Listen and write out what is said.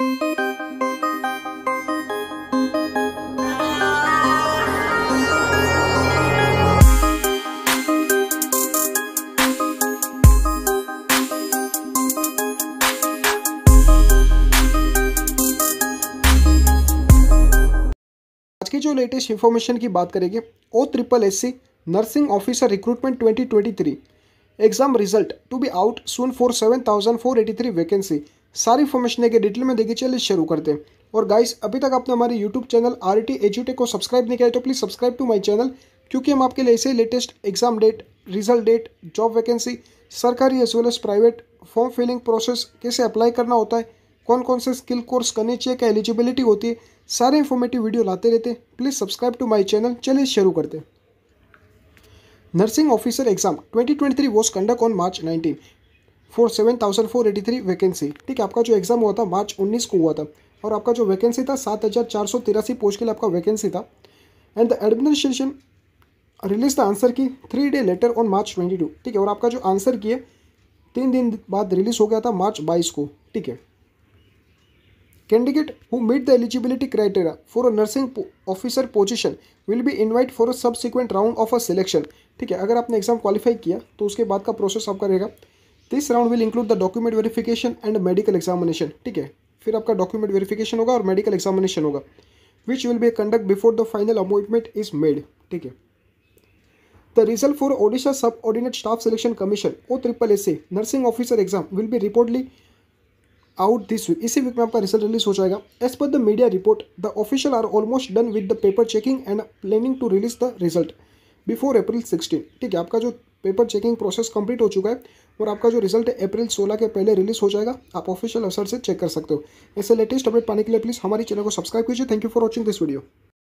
आज की जो लेटेस्ट इंफॉर्मेशन की बात करेंगे O triple S C nursing officer recruitment 2023 exam result to be out soon for 7,483 vacancy सारी इन्फॉर्मेशन के डिटेल में देखिए चलिए शुरू करते हैं और गाइस अभी तक आपने हमारे यूट्यूब चैनल आर टी को सब्सक्राइब नहीं किया है तो please subscribe to my channel क्योंकि हम आपके लिए ऐसे latest exam date result date job vacancy सरकारी as well as private form filling process कैसे अप्लाई करना होता है कौन कौन से स्किल कोर्स करने चाहिए क्या एलिजिबिलिटी होती है सारे इन्फॉर्मेटिव वीडियो लाते रहते हैं please subscribe to my channel चलिए शुरू करते हैं nursing officer exam 2023 three was conduct on March four seven thousand four eighty three vacancy ठीक है आपका जो एग्ज़ाम हुआ था मार्च उन्नीस को हुआ था और आपका जो वैकेंसी था सात हज़ार चार सौ तिरासी पोस्ट के लिए आपका वैकेंसी था and the administration release the answer key three day later on March twenty two ठीक है और आपका जो आंसर की है तीन दिन बाद रिलीज हो गया था मार्च बाईस को ठीक है candidate who meet the eligibility criteria for a nursing officer position will be invite for a subsequent round of a selection ठीक है अगर आपने एग्जाम क्वालिफाई किया तो उसके बाद का प्रोसेस आपका रहेगा this round will include the document verification and medical examination ठीक है फिर आपका डॉक्यूमेंट वेरिफिकेशन होगा और मेडिकल एग्जामिनेशन होगा which will be conduct before the final appointment is made ठीक है the result The result for Odisha selection commission O triple OSSSA nursing officer exam will be reportedly out this week इसी week में आपका result release हो जाएगा as per the media report the official are almost done with the paper checking and planning to release the result before April sixteen ठीक है आपका जो paper checking process complete हो चुका है और आपका जो रिजल्ट है अप्रैल सोलह के पहले रिलीज हो जाएगा आप ऑफिशियल असर से चेक कर सकते हो ऐसे लेटेस्ट अपडेट पाने के लिए प्लीज़ हमारी चैनल को सब्सक्राइब कीजिए thank you for watching this video